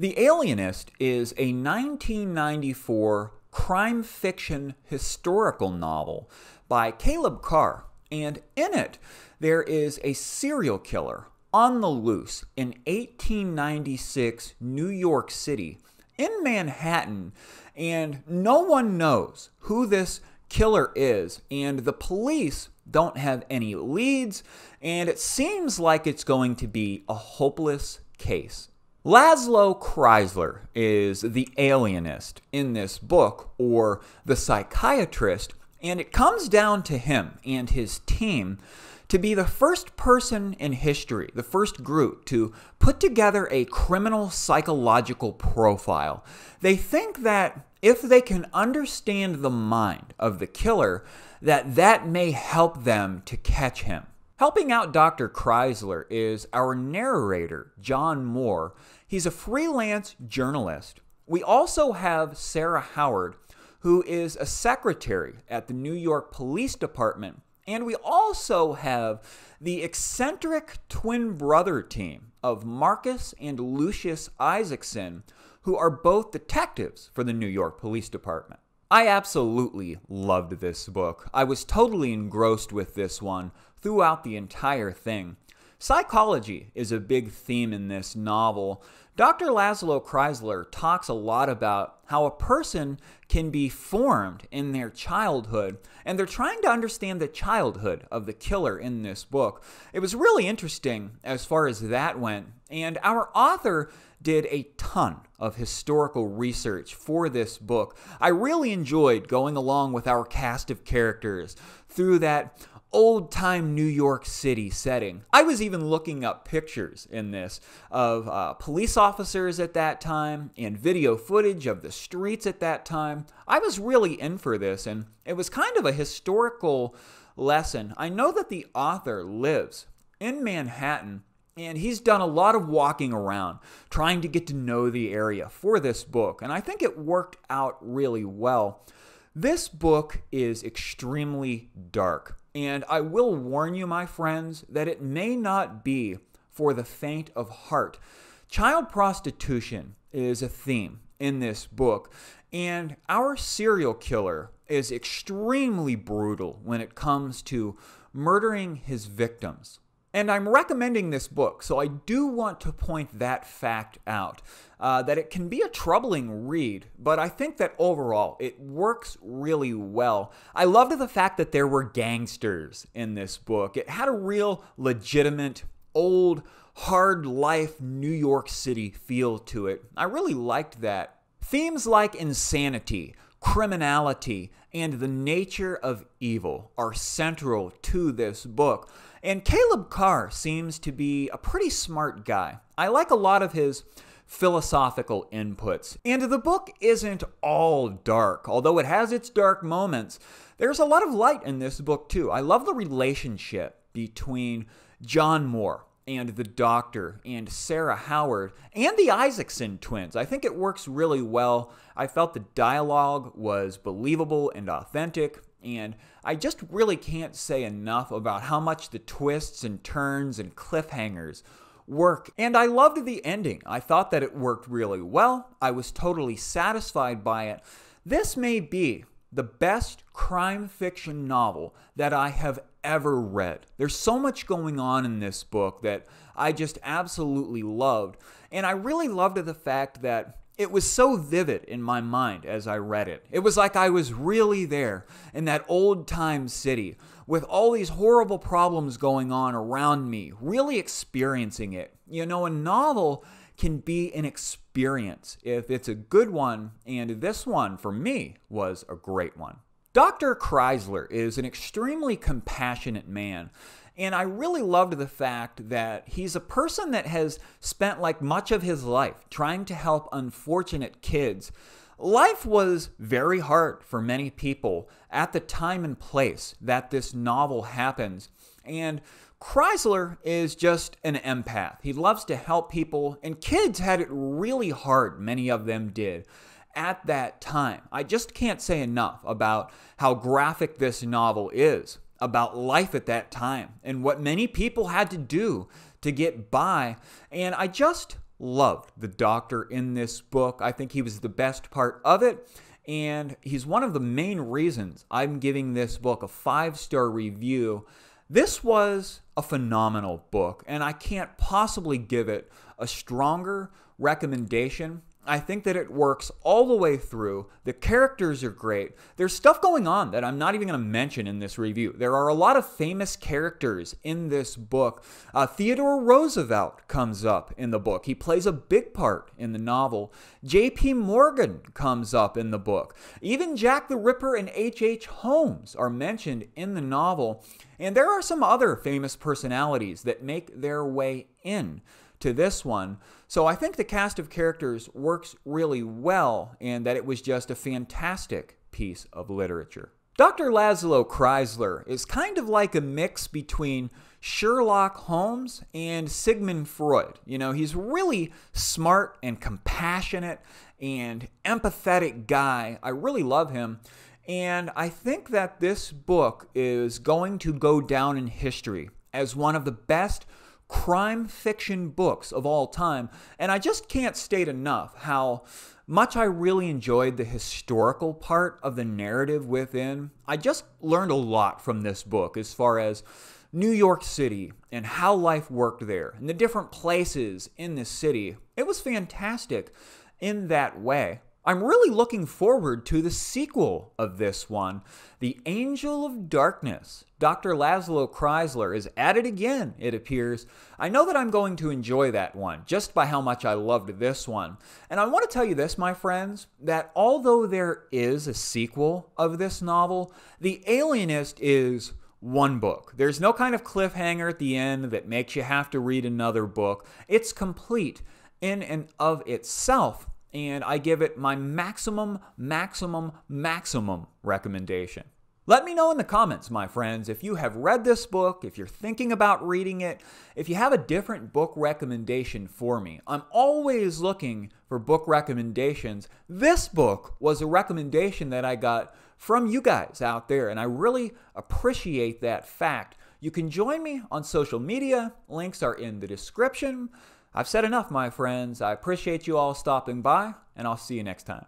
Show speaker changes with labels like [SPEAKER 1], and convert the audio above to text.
[SPEAKER 1] The Alienist is a 1994 crime fiction historical novel by Caleb Carr, and in it, there is a serial killer on the loose in 1896 New York City in Manhattan, and no one knows who this killer is, and the police don't have any leads, and it seems like it's going to be a hopeless case. Laszlo Chrysler is the alienist in this book, or the psychiatrist, and it comes down to him and his team to be the first person in history, the first group to put together a criminal psychological profile. They think that if they can understand the mind of the killer, that that may help them to catch him. Helping out Dr. Chrysler is our narrator, John Moore. He's a freelance journalist. We also have Sarah Howard, who is a secretary at the New York Police Department. And we also have the eccentric twin brother team of Marcus and Lucius Isaacson, who are both detectives for the New York Police Department. I absolutely loved this book. I was totally engrossed with this one throughout the entire thing. Psychology is a big theme in this novel. Dr. Laszlo Chrysler talks a lot about how a person can be formed in their childhood, and they're trying to understand the childhood of the killer in this book. It was really interesting as far as that went, and our author did a ton of historical research for this book. I really enjoyed going along with our cast of characters through that old time New York City setting. I was even looking up pictures in this of uh, police officers at that time and video footage of the streets at that time. I was really in for this, and it was kind of a historical lesson. I know that the author lives in Manhattan. And he's done a lot of walking around trying to get to know the area for this book. And I think it worked out really well. This book is extremely dark, and I will warn you, my friends, that it may not be for the faint of heart. Child prostitution is a theme in this book, and our serial killer is extremely brutal when it comes to murdering his victims. And I'm recommending this book, so I do want to point that fact out uh, that it can be a troubling read, but I think that overall it works really well. I loved the fact that there were gangsters in this book. It had a real legitimate, old, hard life New York City feel to it. I really liked that. Themes like insanity, criminality, and the nature of evil are central to this book. And Caleb Carr seems to be a pretty smart guy. I like a lot of his philosophical inputs. And the book isn't all dark, although it has its dark moments. There's a lot of light in this book, too. I love the relationship between John Moore, and the Doctor and Sarah Howard and the Isaacson twins. I think it works really well. I felt the dialogue was believable and authentic. And I just really can't say enough about how much the twists and turns and cliffhangers work. And I loved the ending. I thought that it worked really well. I was totally satisfied by it. This may be the best crime fiction novel that I have ever read. There's so much going on in this book that I just absolutely loved. And I really loved the fact that it was so vivid in my mind as I read it. It was like I was really there in that old time city with all these horrible problems going on around me, really experiencing it. You know, a novel can be an experience if it's a good one, and this one for me was a great one. Dr. Chrysler is an extremely compassionate man. And I really loved the fact that he's a person that has spent like much of his life trying to help unfortunate kids. Life was very hard for many people at the time and place that this novel happens. And Chrysler is just an empath. He loves to help people, and kids had it really hard, many of them did at that time. I just can't say enough about how graphic this novel is, about life at that time, and what many people had to do to get by. And I just loved the doctor in this book. I think he was the best part of it. And he's one of the main reasons I'm giving this book a five star review. This was a phenomenal book, and I can't possibly give it a stronger recommendation I think that it works all the way through. The characters are great. There's stuff going on that I'm not even going to mention in this review. There are a lot of famous characters in this book. Uh, Theodore Roosevelt comes up in the book. He plays a big part in the novel. J.P. Morgan comes up in the book. Even Jack the Ripper and H.H. Holmes are mentioned in the novel. And there are some other famous personalities that make their way in to this one. So I think the cast of characters works really well, and that it was just a fantastic piece of literature. Dr. Laszlo Chrysler is kind of like a mix between Sherlock Holmes and Sigmund Freud. You know, he's really smart and compassionate and empathetic guy. I really love him. And I think that this book is going to go down in history as one of the best crime fiction books of all time. And I just can't state enough how much I really enjoyed the historical part of the narrative within. I just learned a lot from this book as far as New York City and how life worked there and the different places in this city. It was fantastic in that way. I'm really looking forward to the sequel of this one The Angel of Darkness. Dr. Laszlo Kreisler is at it again, it appears. I know that I'm going to enjoy that one, just by how much I loved this one. And I want to tell you this, my friends, that although there is a sequel of this novel, The Alienist is one book. There's no kind of cliffhanger at the end that makes you have to read another book. It's complete in and of itself and I give it my maximum, maximum, maximum recommendation. Let me know in the comments, my friends, if you have read this book, if you're thinking about reading it, if you have a different book recommendation for me. I'm always looking for book recommendations. This book was a recommendation that I got from you guys out there, and I really appreciate that fact. You can join me on social media, links are in the description. I've said enough, my friends. I appreciate you all stopping by, and I'll see you next time.